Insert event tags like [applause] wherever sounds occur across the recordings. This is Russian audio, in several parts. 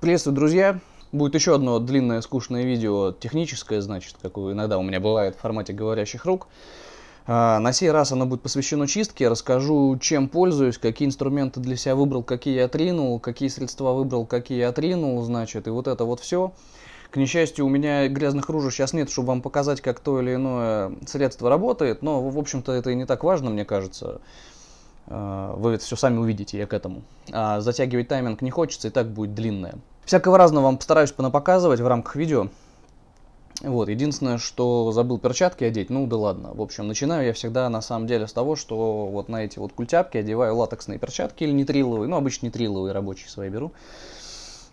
Приветствую, друзья! Будет еще одно длинное скучное видео, техническое, значит, как иногда у меня бывает в формате говорящих рук. А, на сей раз оно будет посвящено чистке, расскажу, чем пользуюсь, какие инструменты для себя выбрал, какие я отринул, какие средства выбрал, какие я отринул, значит, и вот это вот все. К несчастью, у меня грязных ружей сейчас нет, чтобы вам показать, как то или иное средство работает, но, в общем-то, это и не так важно, мне кажется. А, вы это все сами увидите, я к этому. А затягивать тайминг не хочется, и так будет длинное. Всякого разного вам постараюсь понапоказывать в рамках видео. Вот, единственное, что забыл перчатки одеть, ну да ладно. В общем, начинаю я всегда на самом деле с того, что вот на эти вот культяпки одеваю латексные перчатки или нитриловые, ну обычно нитриловые рабочие свои беру.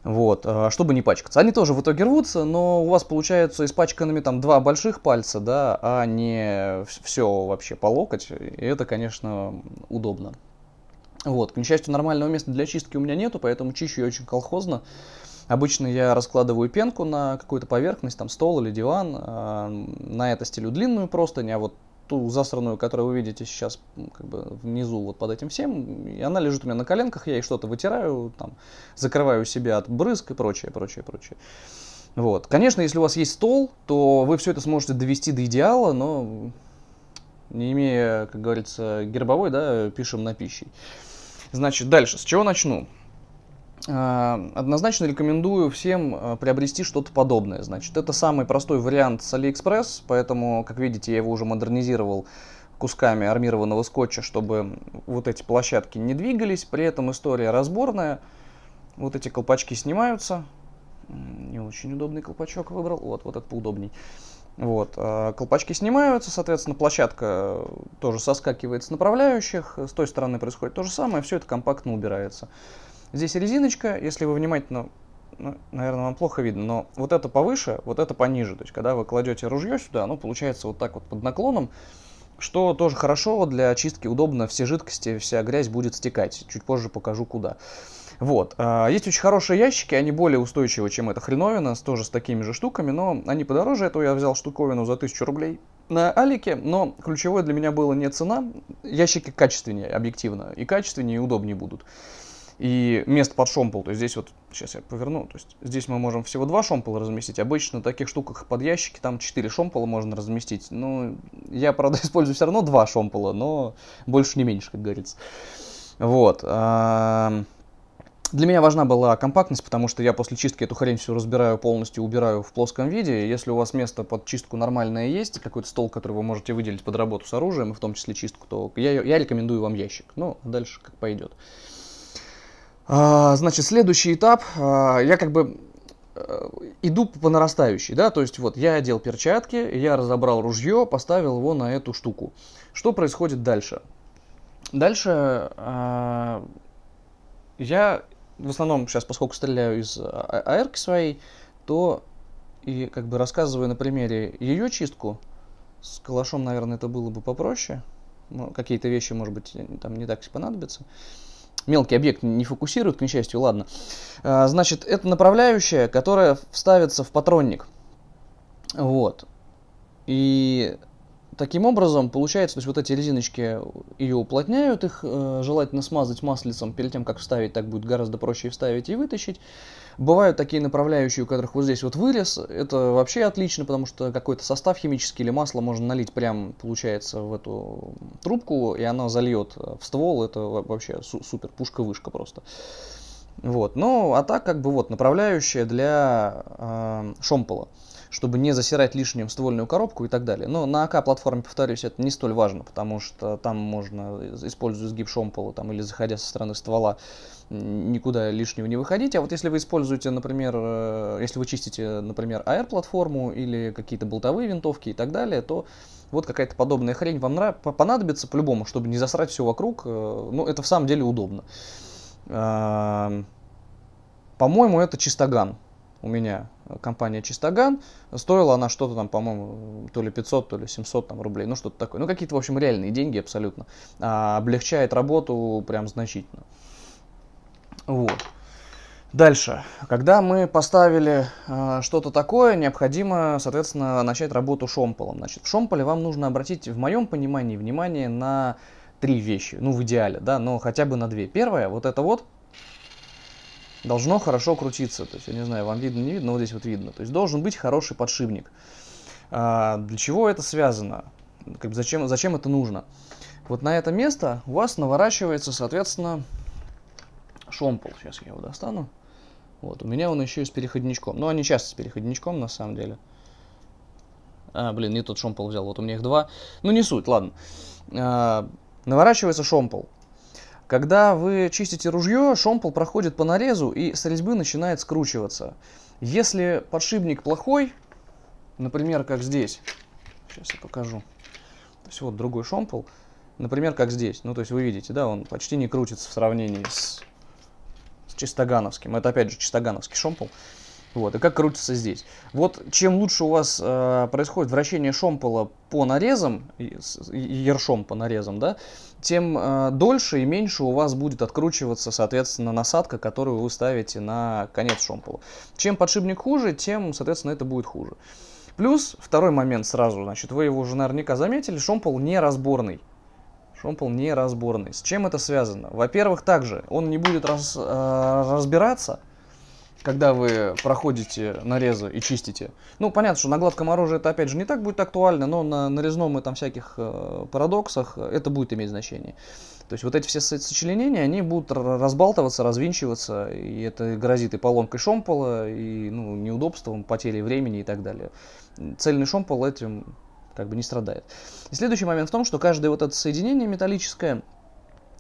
Вот, э, чтобы не пачкаться. Они тоже в итоге рвутся, но у вас получаются испачканными там два больших пальца, да, а не все вообще по локоть. И это, конечно, удобно. Вот, к несчастью, нормального места для чистки у меня нету, поэтому чищу я очень колхозно. Обычно я раскладываю пенку на какую-то поверхность, там стол или диван, а, на это стелю длинную просто, не а вот ту засранную, которую вы видите сейчас как бы внизу вот под этим всем, и она лежит у меня на коленках, я ей что-то вытираю, там, закрываю себя от брызг и прочее, прочее, прочее. Вот. Конечно, если у вас есть стол, то вы все это сможете довести до идеала, но не имея, как говорится, гербовой, да, пишем на пищей. Значит, дальше, с чего начну? А, однозначно рекомендую всем а, приобрести что-то подобное. Значит, это самый простой вариант с AliExpress, поэтому, как видите, я его уже модернизировал кусками армированного скотча, чтобы вот эти площадки не двигались. При этом история разборная. Вот эти колпачки снимаются. Не очень удобный колпачок выбрал. Вот, вот этот поудобней. Вот. А, колпачки снимаются, соответственно, площадка э, тоже соскакивает с направляющих, э, с той стороны происходит то же самое, все это компактно убирается. Здесь резиночка, если вы внимательно, ну, наверное, вам плохо видно, но вот это повыше, вот это пониже. То есть, когда вы кладете ружье сюда, оно получается вот так вот под наклоном, что тоже хорошо для очистки, удобно, все жидкости, вся грязь будет стекать. Чуть позже покажу куда. Вот. А, есть очень хорошие ящики, они более устойчивы, чем эта хреновина, тоже с такими же штуками, но они подороже. Этого я взял штуковину за 1000 рублей на Алике, но ключевое для меня было не цена. Ящики качественнее, объективно, и качественнее, и удобнее будут. И место под шомпол, то есть здесь вот, сейчас я поверну, то есть здесь мы можем всего два шомпола разместить. Обычно на таких штуках под ящики там четыре шомпола можно разместить. Ну, я, правда, [laughs] использую все равно два шомпола, но больше не меньше, как говорится. Вот. Для меня важна была компактность, потому что я после чистки эту хрень всю разбираю полностью, убираю в плоском виде. Если у вас место под чистку нормальное есть, какой-то стол, который вы можете выделить под работу с оружием, в том числе чистку, то я, я рекомендую вам ящик. Ну, а дальше как пойдет. А, значит, следующий этап. А, я как бы э, иду по нарастающей, да, то есть вот я одел перчатки, я разобрал ружье, поставил его на эту штуку. Что происходит дальше? Дальше э, я в основном сейчас, поскольку стреляю из э, а, аэрки своей, то и как бы рассказываю на примере ее чистку, с калашом, наверное, это было бы попроще. Ну, какие-то вещи, может быть, э, там не так понадобятся. Мелкий объект не фокусирует, к несчастью, ладно. А, значит, это направляющая, которая вставится в патронник. Вот. И таким образом получается, то есть вот эти резиночки э, ее уплотняют, их э, желательно смазать маслицем перед тем, как вставить, так будет гораздо проще вставить и вытащить. Бывают такие направляющие, у которых вот здесь вот вырез, это вообще отлично, потому что какой-то состав химический или масло можно налить прям, получается, в эту трубку, и она зальет э, в ствол, это вообще су супер, пушка-вышка просто. Вот, ну а так как бы вот направляющая для э, шомпола чтобы не засирать лишним ствольную коробку и так далее. Но на АК-платформе, повторюсь, это не столь важно, потому что там можно, используя сгиб шомпола там, или заходя со стороны ствола, никуда лишнего не выходить. А вот если вы используете, например, э, если вы чистите, например, АР платформу или какие-то болтовые винтовки и так далее, то вот какая-то подобная хрень вам понадобится по-любому, чтобы не засрать все вокруг. Э, ну, это в самом деле удобно. Эм, по-моему, это чистоган у меня э, компания Чистоган, стоила она что-то там, по-моему, то ли 500, то ли 700 там, рублей, ну что-то такое. Ну какие-то, в общем, реальные деньги абсолютно. А, облегчает работу прям значительно. Вот. Дальше. Когда мы поставили э, что-то такое, необходимо, соответственно, начать работу шомполом. Значит, в шомполе вам нужно обратить, в моем понимании, внимание на три вещи. Ну, в идеале, да, но хотя бы на две. Первое, вот это вот – должно хорошо крутиться. То есть, я не знаю, вам видно, не видно, но вот здесь вот видно. То есть должен быть хороший подшипник. А, для чего это связано? Как зачем, зачем это нужно? Вот на это место у вас наворачивается, соответственно, шомпол. Сейчас я его достану. Вот, у меня он еще и с переходничком. Но они часто с переходничком, на самом деле. А, блин, не тот шомпол взял, вот у меня их два. Ну, не суть, ладно. А, наворачивается шомпол. Когда вы чистите ружье, шомпол проходит по нарезу и с резьбы начинает скручиваться. Если подшипник плохой, например, как здесь, сейчас я покажу, то есть вот другой шомпол, например, как здесь, ну то есть вы видите, да, он почти не крутится в сравнении с, с чистогановским, это опять же чистогановский шомпол, вот, и как крутится здесь. Вот чем лучше у вас э, происходит вращение шомпола по нарезам, ершом по нарезам, да, тем э, дольше и меньше у вас будет откручиваться, соответственно, насадка, которую вы ставите на конец шомпола. Чем подшипник хуже, тем, соответственно, это будет хуже. Плюс, второй момент сразу, значит, вы его уже наверняка заметили, шомпол неразборный. Шомпол неразборный. С чем это связано? Во-первых, также он не будет раз, э, разбираться, когда вы проходите нарезы и чистите. Ну, понятно, что на гладком оружии это, опять же, не так будет актуально, но на нарезном и там всяких э, парадоксах это будет иметь значение. То есть вот эти все сочленения, они будут разбалтываться, развинчиваться, и это грозит и поломкой шомпола, и ну, неудобством, потерей времени и так далее. Цельный шомпол этим как бы не страдает. И следующий момент в том, что каждое вот это соединение металлическое –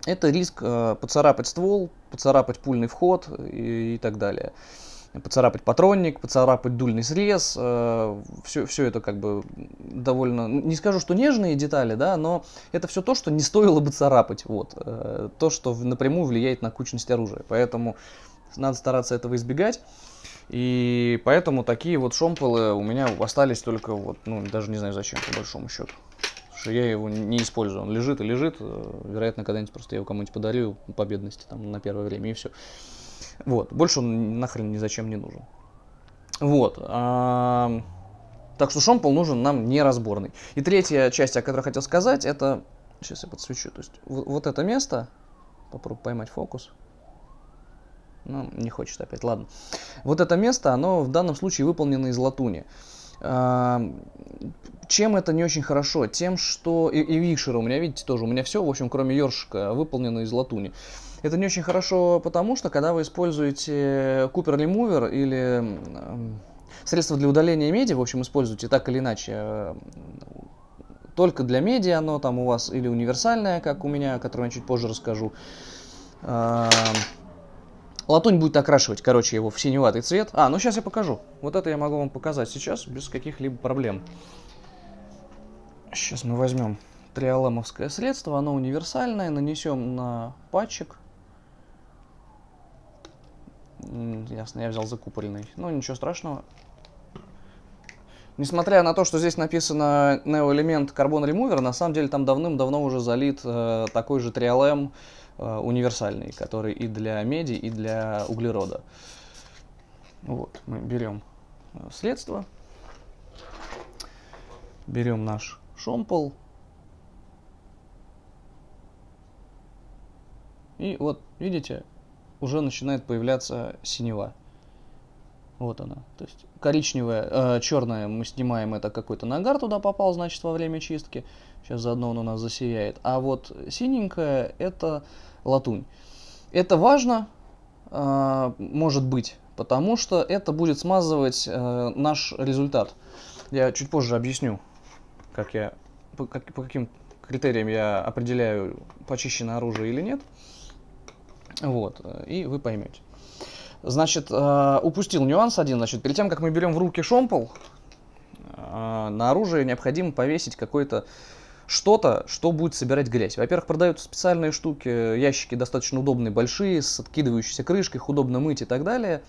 это риск э, поцарапать ствол, поцарапать пульный вход и, и так далее. Поцарапать патронник, поцарапать дульный срез, э, все, все это как бы довольно, ну, не скажу, что нежные детали, да, но это все то, что не стоило бы царапать, вот, э, то, что напрямую влияет на кучность оружия, поэтому надо стараться этого избегать. И поэтому такие вот шомполы у меня остались только вот, ну, даже не знаю зачем, по большому счету что я его не использую. Он лежит и лежит. Э, вероятно, когда-нибудь просто я его кому-нибудь подарю по бедности там, на первое время и все. Вот. Больше он нахрен ни зачем не нужен. Вот. А... Так что шомпол нужен нам неразборный. И третья часть, о которой хотел сказать, это... Сейчас я подсвечу. То есть вот, вот это место. Попробую поймать фокус. Ну, не хочет опять, ладно. Вот это место, оно в данном случае выполнено из латуни. Чем это не очень хорошо? Тем, что... И, и Вишера у меня, видите, тоже у меня все, в общем, кроме ёршика, выполнено из латуни. Это не очень хорошо, потому что, когда вы используете Cooper Remover или средство для удаления меди, в общем, используете так или иначе. Э, только для меди оно там у вас или универсальное, как у меня, о котором я чуть позже расскажу. Латунь будет окрашивать, короче, его в синеватый цвет. А, ну сейчас я покажу. Вот это я могу вам показать сейчас без каких-либо проблем. Сейчас мы возьмем триоламовское средство, оно универсальное, нанесем на патчик. Ясно, я взял закупоренный. Ну, ничего страшного. Несмотря на то, что здесь написано Neo Element Carbon Remover, на самом деле там давным-давно уже залит э, такой же 3 Э, универсальный, который и для меди, и для углерода. Вот, мы берем э, следство, берем наш шомпол, и вот, видите, уже начинает появляться синева. Вот она. То есть коричневая, э, черная мы снимаем, это какой-то нагар туда попал, значит, во время чистки. Сейчас заодно он у нас засияет. А вот синенькая это латунь. Это важно, э, может быть, потому что это будет смазывать э, наш результат. Я чуть позже объясню, как я, по, как, по каким критериям я определяю, почищено оружие или нет. Вот, э, и вы поймете. Значит, э, упустил нюанс один. Значит, перед тем, как мы берем в руки шомпол, э, на оружие необходимо повесить какое то что-то, что будет собирать грязь. Во-первых, продаются специальные штуки, ящики достаточно удобные, большие, с откидывающейся крышкой, их удобно мыть и так далее.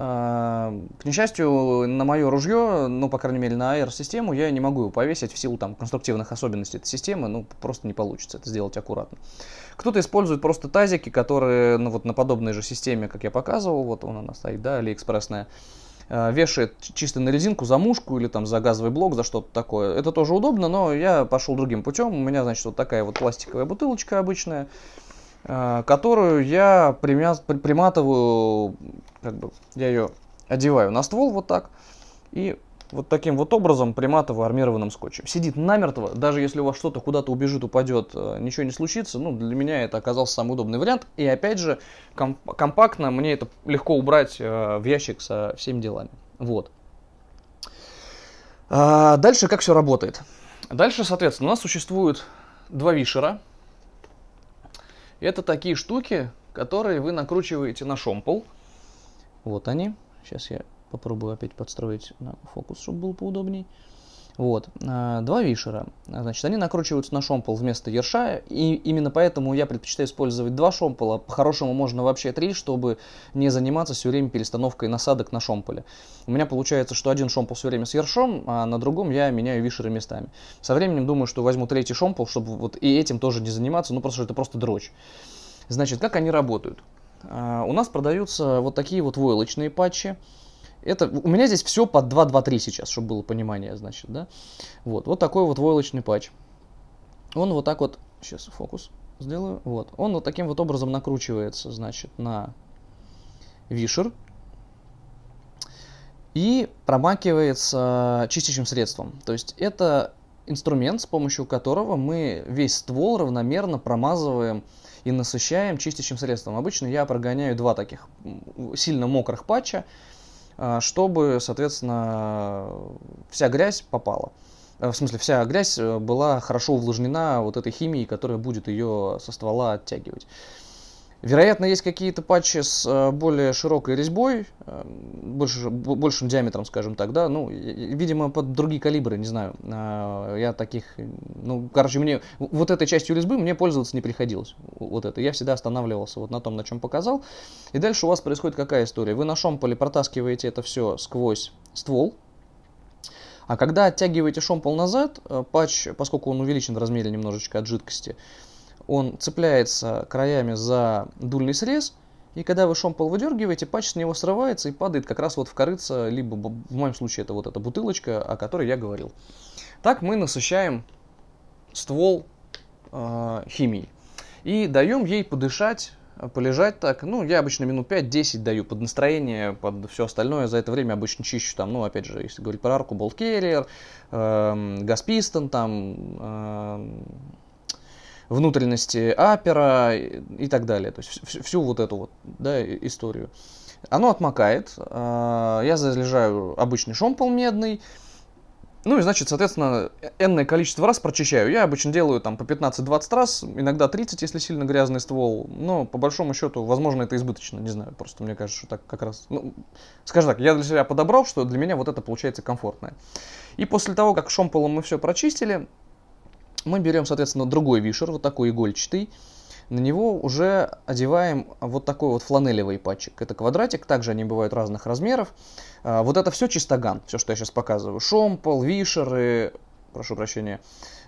Эм, к несчастью, на мое ружье, ну, по крайней мере, на AR-систему, я не могу его повесить в силу там конструктивных особенностей этой системы, ну, просто не получится это сделать аккуратно. Кто-то использует просто тазики, которые, ну, вот на подобной же системе, как я показывал, вот он она стоит, да, алиэкспрессная, э, вешает чисто на резинку за мушку или там за газовый блок, за что-то такое. Это тоже удобно, но я пошел другим путем. У меня, значит, вот такая вот пластиковая бутылочка обычная, Э, которую я приматываю, как бы, я ее одеваю на ствол вот так и вот таким вот образом приматываю армированным скотчем. Сидит намертво, даже если у вас что-то куда-то убежит, упадет, э, ничего не случится. Ну, для меня это оказался самый удобный вариант. И опять же, комп компактно мне это легко убрать э, в ящик со всеми делами. Вот. А дальше как все работает? Дальше, соответственно, у нас существует два вишера, это такие штуки, которые вы накручиваете на шомпол. Вот они. Сейчас я попробую опять подстроить на фокус, чтобы был поудобней. Вот, э, два вишера. Значит, они накручиваются на шомпол вместо ерша, и именно поэтому я предпочитаю использовать два шомпола. По-хорошему можно вообще три, чтобы не заниматься все время перестановкой насадок на шомполе. У меня получается, что один шомпол все время с ершом, а на другом я меняю вишеры местами. Со временем думаю, что возьму третий шомпол, чтобы вот и этим тоже не заниматься, ну просто это просто дрочь. Значит, как они работают? Э, у нас продаются вот такие вот войлочные патчи. Это, у меня здесь все под 2.2.3 сейчас, чтобы было понимание, значит, да. Вот, вот такой вот войлочный патч. Он вот так вот, сейчас фокус сделаю, вот. Он вот таким вот образом накручивается, значит, на вишер. И промакивается чистящим средством. То есть это инструмент, с помощью которого мы весь ствол равномерно промазываем и насыщаем чистящим средством. Обычно я прогоняю два таких сильно мокрых патча, а, чтобы, соответственно, вся грязь попала. Э, в смысле, вся грязь э, была хорошо увлажнена вот этой химией, которая будет ее со ствола оттягивать. Вероятно, есть какие-то патчи с э, более широкой резьбой, э, больше, большим диаметром, скажем так, да, ну, видимо, под другие калибры, не знаю. Э, я таких, ну, короче, мне вот этой частью резьбы мне пользоваться не приходилось, вот это. Я всегда останавливался вот на том, на чем показал. И дальше у вас происходит какая история? Вы на шомполе протаскиваете это все сквозь ствол, а когда оттягиваете шомпол назад, патч, поскольку он увеличен в размере немножечко от жидкости, он цепляется краями за дульный срез, и когда вы шомпол выдергиваете, патч с него срывается и падает как раз вот в корыца, либо в моем случае это вот эта бутылочка, о которой я говорил. Так мы насыщаем ствол э, химией и даем ей подышать полежать так. Ну, я обычно минут 5-10 даю под настроение, под все остальное. За это время обычно чищу там, ну, опять же, если говорить про арку, болткерриер, э, эм, Гаспистон, там, э, внутренности апера и, так далее. То есть всю, всю вот эту вот да, историю. Оно отмокает, а, я заряжаю обычный шомпол медный, ну и значит, соответственно, энное количество раз прочищаю. Я обычно делаю там по 15-20 раз, иногда 30, если сильно грязный ствол. Но по большому счету, возможно, это избыточно, не знаю. Просто мне кажется, что так как раз... Ну, скажем так, я для себя подобрал, что для меня вот это получается комфортное. И после того, как шомполом мы все прочистили, мы берем, соответственно, другой вишер, вот такой игольчатый. На него уже одеваем вот такой вот фланелевый патчик. Это квадратик, также они бывают разных размеров. А, вот это все чистоган, все, что я сейчас показываю. Шомпол, вишеры, прошу прощения,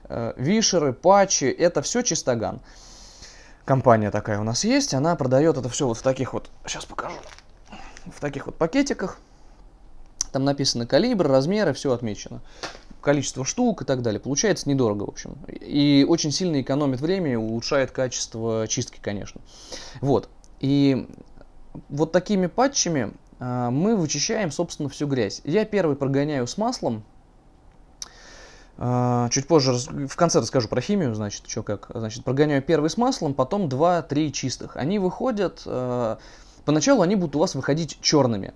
э, вишеры, патчи, это все чистоган. Компания такая у нас есть, она продает это все вот в таких вот, сейчас покажу, в таких вот пакетиках. Там написано калибр, размеры, все отмечено количество штук и так далее. Получается недорого, в общем. И очень сильно экономит время, улучшает качество чистки, конечно. Вот. И вот такими патчами а, мы вычищаем, собственно, всю грязь. Я первый прогоняю с маслом. А, чуть позже, в конце расскажу про химию, значит, что как. Значит, прогоняю первый с маслом, потом два три чистых. Они выходят, а, поначалу они будут у вас выходить черными.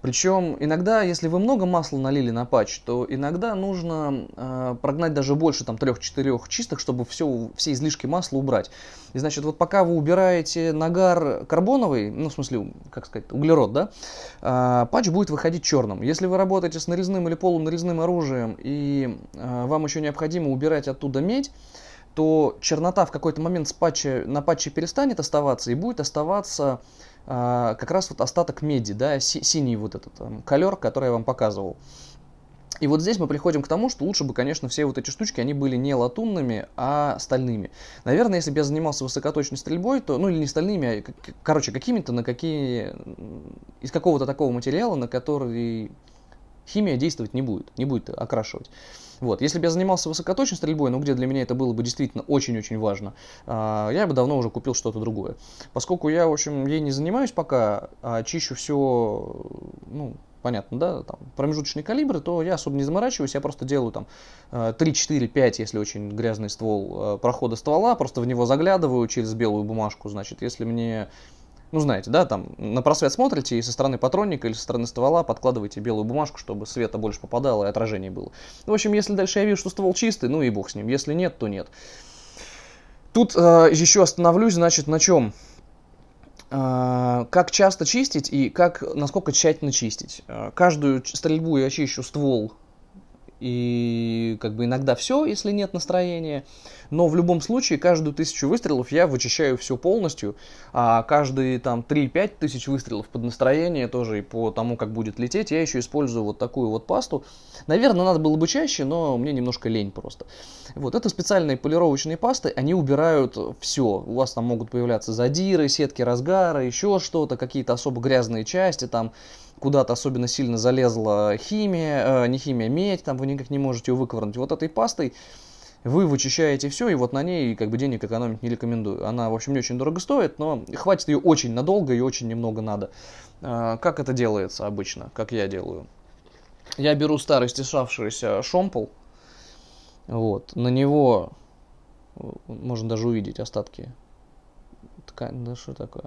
Причем иногда, если вы много масла налили на патч, то иногда нужно э, прогнать даже больше, там, 3-4 чистых, чтобы все, все излишки масла убрать. И значит, вот пока вы убираете нагар карбоновый, ну, в смысле, как сказать, углерод, да, э, патч будет выходить черным. Если вы работаете с нарезным или полунарезным оружием, и э, вам еще необходимо убирать оттуда медь, то чернота в какой-то момент с патча, на патче перестанет оставаться и будет оставаться а, как раз вот остаток меди, да, си синий вот этот там, эм, колер, который я вам показывал. И вот здесь мы приходим к тому, что лучше бы, конечно, все вот эти штучки, они были не латунными, а стальными. Наверное, если бы я занимался высокоточной стрельбой, то, ну или не стальными, а, короче, какими-то на какие... из какого-то такого материала, на который химия действовать не будет, не будет окрашивать. Вот. Если бы я занимался высокоточной стрельбой, ну где для меня это было бы действительно очень-очень важно, а, я бы давно уже купил что-то другое. Поскольку я, в общем, ей не занимаюсь пока, а чищу все, ну, понятно, да, там, промежуточные калибры, то я особо не заморачиваюсь, я просто делаю там 3, 4, 5, если очень грязный ствол а, прохода ствола, просто в него заглядываю через белую бумажку, значит, если мне ну знаете, да, там на просвет смотрите и со стороны патронника или со стороны ствола подкладываете белую бумажку, чтобы света больше попадало и отражение было. Ну, в общем, если дальше я вижу, что ствол чистый, ну и бог с ним. Если нет, то нет. Тут э, еще остановлюсь, значит, на чем? Э, как часто чистить и как, насколько тщательно чистить. Э, каждую стрельбу я чищу ствол и как бы иногда все, если нет настроения. Но в любом случае, каждую тысячу выстрелов я вычищаю все полностью, а каждые там 3-5 тысяч выстрелов под настроение тоже и по тому, как будет лететь, я еще использую вот такую вот пасту. Наверное, надо было бы чаще, но мне немножко лень просто. Вот, это специальные полировочные пасты, они убирают все. У вас там могут появляться задиры, сетки разгара, еще что-то, какие-то особо грязные части, там куда-то особенно сильно залезла химия, э, не химия, медь, там вы никак не можете ее выковырнуть. Вот этой пастой вы вычищаете все, и вот на ней как бы денег экономить не рекомендую. Она, в общем, не очень дорого стоит, но хватит ее очень надолго и очень немного надо. Э, как это делается обычно, как я делаю? Я беру старый стесавшийся шомпол, вот, на него э, можно даже увидеть остатки ткани, да что такое?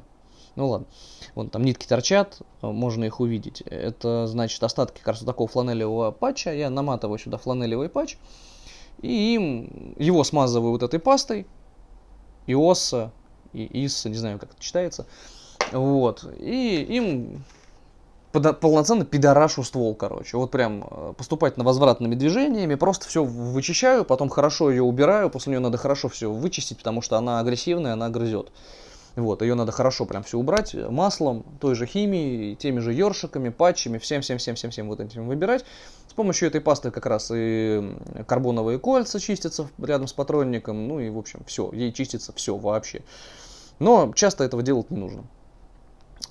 Ну ладно. Вон там нитки торчат, э, можно их увидеть. Это значит остатки как раз такого фланелевого патча. Я наматываю сюда фланелевый патч. И им, его смазываю вот этой пастой. Иоса, и ИС, не знаю, как это читается. Вот. И им полноценно пидорашу ствол, короче. Вот прям э, поступательно возвратными движениями, просто все вычищаю, потом хорошо ее убираю, после нее надо хорошо все вычистить, потому что она агрессивная, она грызет. Вот, ее надо хорошо прям все убрать маслом, той же химией, теми же ёршиками, патчами, всем-всем-всем-всем-всем вот этим выбирать. С помощью этой пасты как раз и карбоновые кольца чистятся рядом с патронником, ну и в общем все, ей чистится все вообще. Но часто этого делать не нужно.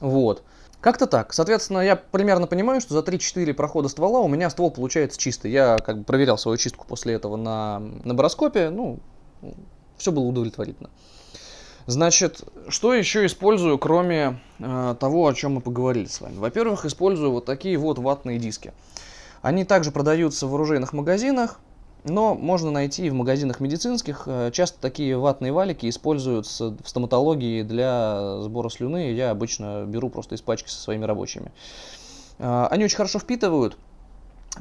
Вот. Как-то так. Соответственно, я примерно понимаю, что за 3-4 прохода ствола у меня ствол получается чистый. Я как бы проверял свою чистку после этого на, на бароскопе. Ну, все было удовлетворительно. Значит, что еще использую, кроме э, того, о чем мы поговорили с вами? Во-первых, использую вот такие вот ватные диски. Они также продаются в оружейных магазинах, но можно найти и в магазинах медицинских. Э, часто такие ватные валики используются в стоматологии для сбора слюны. Я обычно беру просто из пачки со своими рабочими. Э, они очень хорошо впитывают,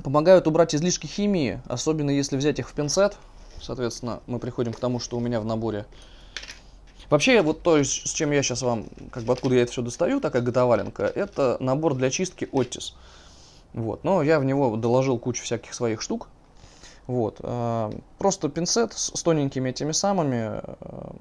помогают убрать излишки химии, особенно если взять их в пинцет. Соответственно, мы приходим к тому, что у меня в наборе Вообще, вот то, с чем я сейчас вам, как бы откуда я это все достаю, такая готоваленка, это набор для чистки Otis. Вот, но я в него доложил кучу всяких своих штук. Вот, э, просто пинцет с тоненькими этими самыми, э,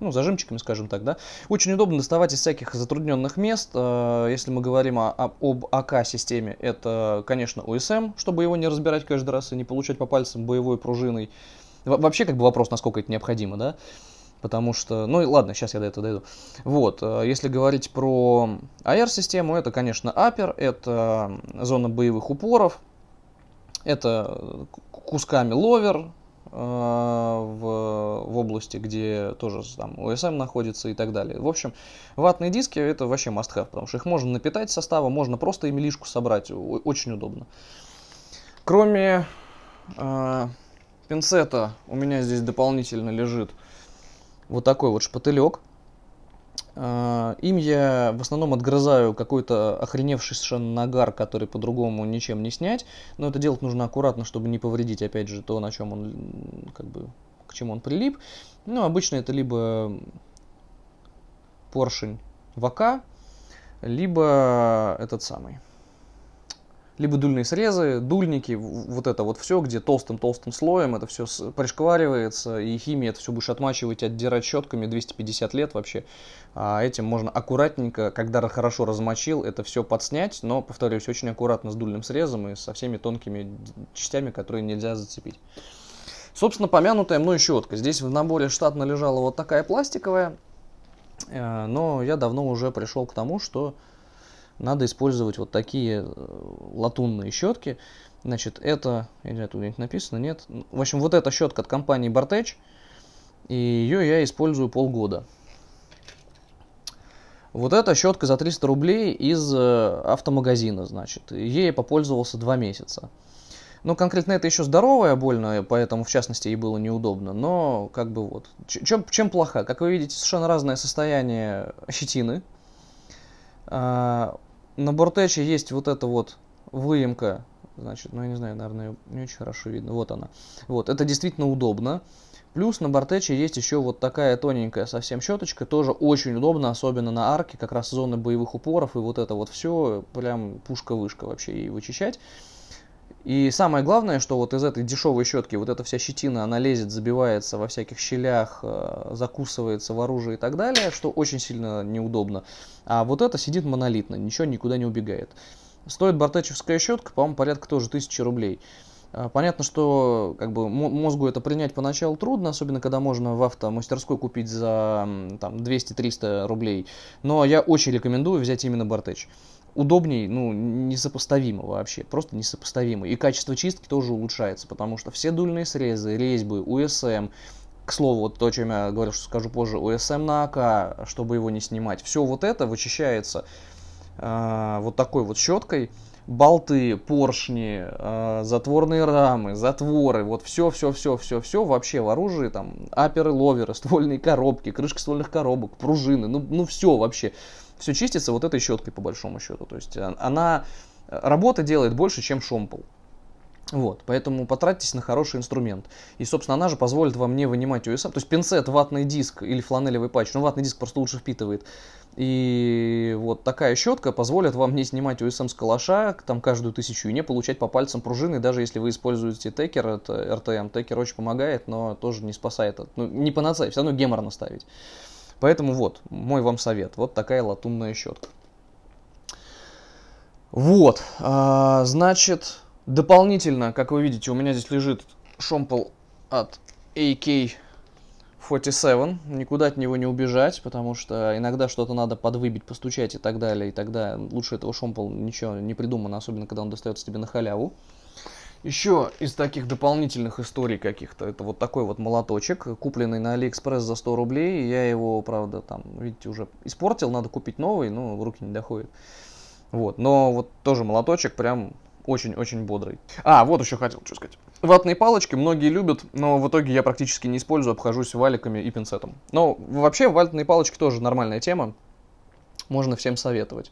ну, зажимчиками, скажем так, да. Очень удобно доставать из всяких затрудненных мест. Э, если мы говорим о, об, АК-системе, это, конечно, ОСМ, эм, чтобы его не разбирать каждый раз и не получать по пальцам боевой пружиной. Вообще, как бы вопрос, насколько это необходимо, да. Потому что, ну и ладно, сейчас я до этого дойду. Вот, э, если говорить про AR-систему, это, конечно, апер, это зона боевых упоров, это э, кусками ловер, э, в, в области, где тоже там ОСМ находится и так далее. В общем, ватные диски это вообще must have, потому что их можно напитать составом, можно просто ими лишку собрать, очень удобно. Кроме э, пинцета у меня здесь дополнительно лежит э, вот такой вот шпателек. А, им я в основном отгрызаю какой-то охреневший совершенно нагар, который по-другому ничем не снять. Но это делать нужно аккуратно, чтобы не повредить, опять же, то, на чем он, как бы, к чему он прилип. Ну, обычно это либо поршень ВК, либо этот самый либо дульные срезы, дульники, вот это вот все, где толстым-толстым слоем это все пришкваривается, и химия это все будешь отмачивать, отдирать щетками 250 лет вообще. А этим можно аккуратненько, когда хорошо размочил, это все подснять, но, повторюсь, очень аккуратно с дульным срезом и со всеми тонкими частями, которые нельзя зацепить. Собственно, помянутая мной щетка. Здесь в наборе штатно лежала вот такая пластиковая, э, но я давно уже пришел к тому, что надо использовать вот такие э, латунные щетки. Значит, это, я не знаю, тут где-нибудь написано, нет. В общем, вот эта щетка от компании Bartech, и ее я использую полгода. Вот эта щетка за 300 рублей из э, автомагазина, значит. Ей я попользовался два месяца. Ну, конкретно это еще здоровая больная, поэтому, в частности, ей было неудобно. Но, как бы вот. Чем, чем плоха? Как вы видите, совершенно разное состояние щетины. А, на бортече есть вот эта вот выемка, значит, ну я не знаю, наверное, не очень хорошо видно, вот она. Вот, это действительно удобно. Плюс на бортече есть еще вот такая тоненькая совсем щеточка, тоже очень удобно, особенно на арке, как раз зоны боевых упоров и вот это вот все, прям пушка-вышка вообще и вычищать. И самое главное, что вот из этой дешевой щетки вот эта вся щетина, она лезет, забивается во всяких щелях, э, закусывается в оружие и так далее, что очень сильно неудобно. А вот это сидит монолитно, ничего никуда не убегает. Стоит бортачевская щетка, по-моему, порядка тоже тысячи рублей. Э, понятно, что как бы, мозгу это принять поначалу трудно, особенно когда можно в автомастерской купить за там, 200-300 рублей. Но я очень рекомендую взять именно бортач удобнее, ну, несопоставимо вообще, просто несопоставимо. И качество чистки тоже улучшается, потому что все дульные срезы, резьбы, УСМ, к слову, вот то, о чем я говорил, что скажу позже, УСМ на АК, чтобы его не снимать, все вот это вычищается э, вот такой вот щеткой, болты, поршни, э, затворные рамы, затворы, вот все, все, все, все, все вообще в оружии, там, аперы, ловеры, [laughs] ствольные коробки, крышки ствольных коробок, пружины, ну, ну все вообще все чистится вот этой щеткой по большому счету. То есть э, она э, работа делает больше, чем шомпол. Вот, поэтому потратьтесь на хороший инструмент. И, собственно, она же позволит вам не вынимать USM. То есть пинцет, ватный диск или фланелевый патч. Ну, ватный диск просто лучше впитывает. И вот такая щетка позволит вам не снимать USM с калаша там каждую тысячу и не получать по пальцам пружины, даже если вы используете текер, это RTM. Эм. Текер очень помогает, но тоже не спасает. Ну, не панацея, все равно геморно ставить. Поэтому вот, мой вам совет. Вот такая латунная щетка. Вот, а, значит, дополнительно, как вы видите, у меня здесь лежит шомпол от AK-47. Никуда от него не убежать, потому что иногда что-то надо подвыбить, постучать и так далее. И тогда лучше этого шомпола ничего не придумано, особенно когда он достается тебе на халяву. Еще из таких дополнительных историй каких-то, это вот такой вот молоточек, купленный на Алиэкспресс за 100 рублей, я его, правда, там, видите, уже испортил, надо купить новый, но в руки не доходит. Вот, но вот тоже молоточек прям очень-очень бодрый. А, вот еще хотел что сказать. Ватные палочки многие любят, но в итоге я практически не использую, обхожусь валиками и пинцетом. Но вообще ватные палочки тоже нормальная тема можно всем советовать.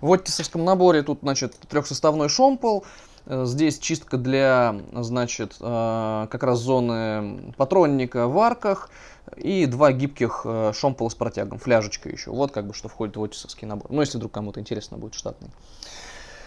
В оттисовском наборе тут, значит, трехсоставной шомпол, э, Здесь чистка для, значит, э, как раз зоны патронника в арках и два гибких э, шомпола с протягом, фляжечка еще. Вот как бы что входит в отисовский набор. Ну, если вдруг кому-то интересно будет штатный.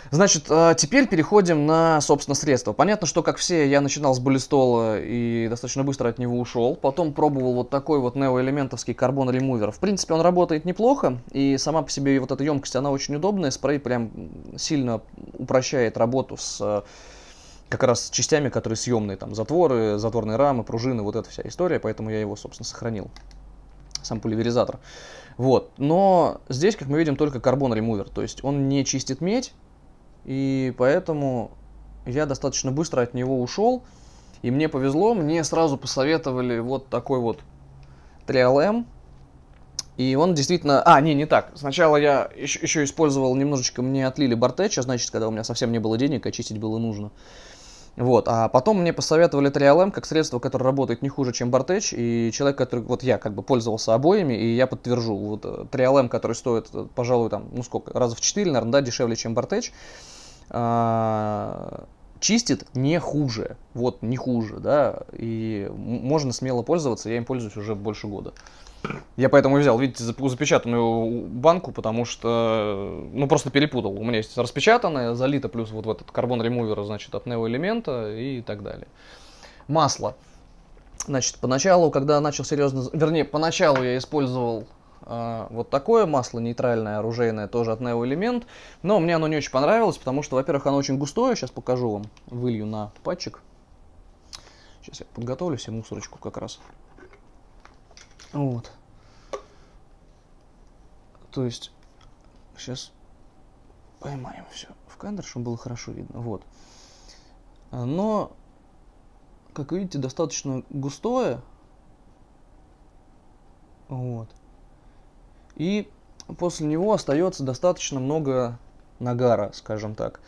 Значит, э, теперь переходим на, собственно, средства. Понятно, что, как все, я начинал с Болистола и достаточно быстро от него ушел. Потом пробовал вот такой вот неоэлементовский карбон ремувер. В принципе, он работает неплохо, и сама по себе вот эта емкость, она очень удобная. Спрей прям сильно упрощает работу с э, как раз частями, которые съемные, там затворы, затворные рамы, пружины, вот эта вся история, поэтому я его, собственно, сохранил, сам пульверизатор. Вот, но здесь, как мы видим, только карбон ремувер, то есть он не чистит медь, и поэтому я достаточно быстро от него ушел. И мне повезло, мне сразу посоветовали вот такой вот 3LM. Эм. И он действительно... А, не, не так. Сначала я еще, еще использовал немножечко, мне отлили бортеча, значит, когда у меня совсем не было денег, очистить а было нужно. Вот, а потом мне посоветовали 3LM эм как средство, которое работает не хуже, чем Бартеч, и человек, который, вот я как бы пользовался обоими, и я подтвержу, вот 3LM, э, эм, который стоит, э, пожалуй, там, ну сколько, раза в 4, наверное, да, дешевле, чем Бартеч, а, чистит не хуже, вот, не хуже, да, и можно смело пользоваться, я им пользуюсь уже больше года. Я поэтому взял, видите, запечатанную банку, потому что, э, ну, просто перепутал. У меня есть распечатанная, залита плюс вот в этот карбон ремувер, значит, от элемента и так далее. Масло. Значит, поначалу, когда начал серьезно... Вернее, поначалу я использовал э, вот такое масло нейтральное, оружейное, тоже от неоэлемент. Но мне оно не очень понравилось, потому что, во-первых, оно очень густое. Сейчас покажу вам. Вылью на патчик. Сейчас я подготовлю себе мусорочку как раз. Вот. То есть, сейчас поймаем все в кадр, чтобы было хорошо видно. Вот. Но, как видите, достаточно густое. Вот. И после него остается достаточно много нагара, скажем так.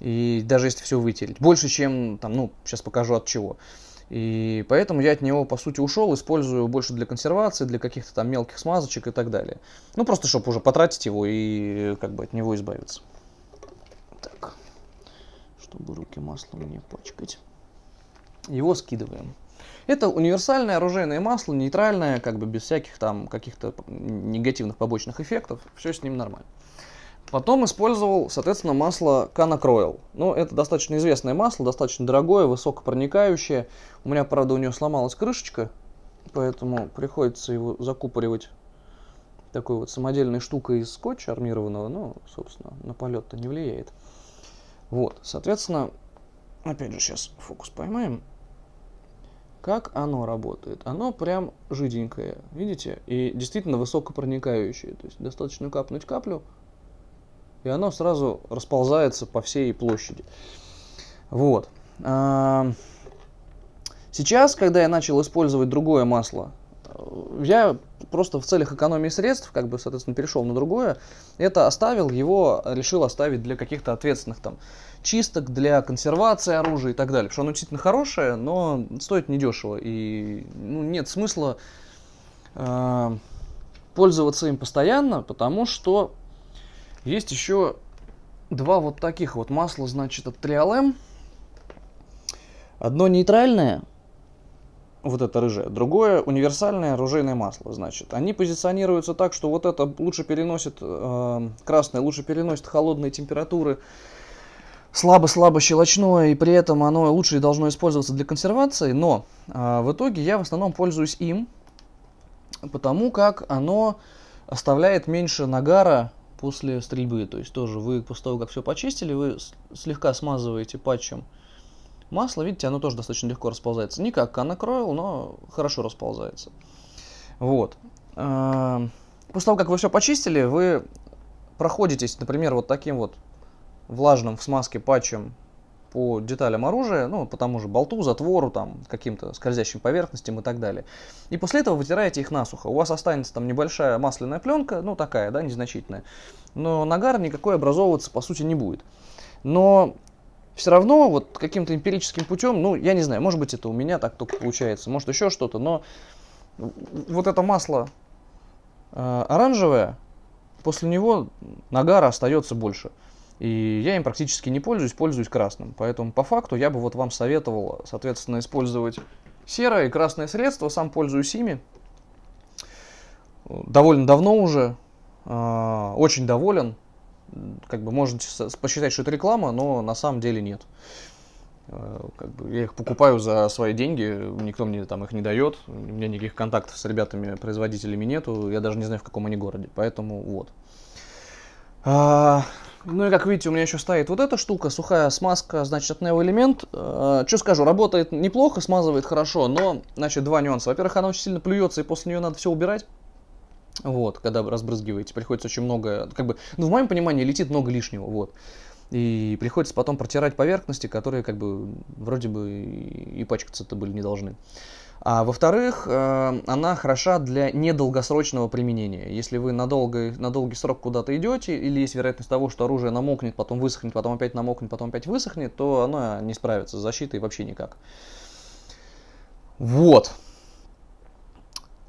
И даже если все вытереть. Больше, чем там, ну, сейчас покажу от чего. И поэтому я от него, по сути, ушел, использую больше для консервации, для каких-то там мелких смазочек и так далее. Ну, просто чтобы уже потратить его и как бы от него избавиться. Так, чтобы руки маслом не пачкать. Его скидываем. Это универсальное оружейное масло, нейтральное, как бы без всяких там каких-то негативных побочных эффектов. Все с ним нормально. Потом использовал, соответственно, масло Canacroil. Ну, это достаточно известное масло, достаточно дорогое, высокопроникающее. У меня, правда, у нее сломалась крышечка, поэтому приходится его закупоривать такой вот самодельной штукой из скотча армированного. Ну, собственно, на полет-то не влияет. Вот, соответственно, опять же сейчас фокус поймаем. Как оно работает? Оно прям жиденькое, видите? И действительно высокопроникающее. То есть достаточно капнуть каплю, и оно сразу расползается по всей площади. Вот. Сейчас, когда я начал использовать другое масло, э, я просто в целях экономии средств, как бы, соответственно, перешел на другое, это оставил его, решил оставить для каких-то ответственных там чисток, для консервации оружия и так далее. Потому что оно действительно хорошее, но стоит недешево. И ну, нет смысла э, пользоваться им постоянно, потому что есть еще два вот таких вот масла, значит, от Триалем, Одно нейтральное, вот это рыжее, другое универсальное ружейное масло, значит. Они позиционируются так, что вот это лучше переносит, э, красное лучше переносит холодные температуры, слабо-слабо щелочное, и при этом оно лучше должно использоваться для консервации, но э, в итоге я в основном пользуюсь им, потому как оно оставляет меньше нагара после стрельбы. То есть тоже вы после того, как все почистили, вы слегка смазываете патчем масло. Видите, оно тоже достаточно легко расползается. Не как Canacroil, но хорошо расползается. Вот. Эм, после того, как вы все почистили, вы проходитесь, например, вот таким вот влажным в смазке патчем по деталям оружия, ну, по тому же болту, затвору, там, каким-то скользящим поверхностям и так далее. И после этого вытираете их насухо. У вас останется там небольшая масляная пленка, ну, такая, да, незначительная. Но нагар никакой образовываться, по сути, не будет. Но все равно вот каким-то эмпирическим путем, ну, я не знаю, может быть, это у меня так только получается, может, еще что-то, но вот это масло э, оранжевое, после него нагара остается больше. И я им практически не пользуюсь, пользуюсь красным. Поэтому по факту я бы вот вам советовал, соответственно, использовать серое и красное средство. Сам пользуюсь ими. Довольно давно уже. А, очень доволен. Как бы можете посчитать, что это реклама, но на самом деле нет. А, как бы я их покупаю за свои деньги, никто мне там их не дает, у меня никаких контактов с ребятами-производителями нету, я даже не знаю, в каком они городе, поэтому вот. А, ну и как видите, у меня еще стоит вот эта штука, сухая смазка, значит, от Neo Element. А, что скажу, работает неплохо, смазывает хорошо, но, значит, два нюанса. Во-первых, она очень сильно плюется, и после нее надо все убирать. Вот, когда разбрызгиваете, приходится очень много, как бы, ну, в моем понимании, летит много лишнего, вот. И приходится потом протирать поверхности, которые, как бы, вроде бы и пачкаться-то были не должны. А во-вторых, э, она хороша для недолгосрочного применения. Если вы на, долгий, на долгий срок куда-то идете, или есть вероятность того, что оружие намокнет, потом высохнет, потом опять намокнет, потом опять высохнет, то оно не справится с защитой вообще никак. Вот.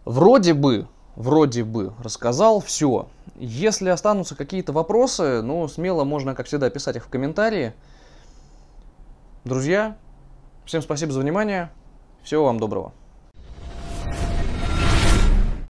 Вроде бы, вроде бы рассказал все. Если останутся какие-то вопросы, ну, смело можно, как всегда, писать их в комментарии. Друзья, всем спасибо за внимание. Всего вам доброго.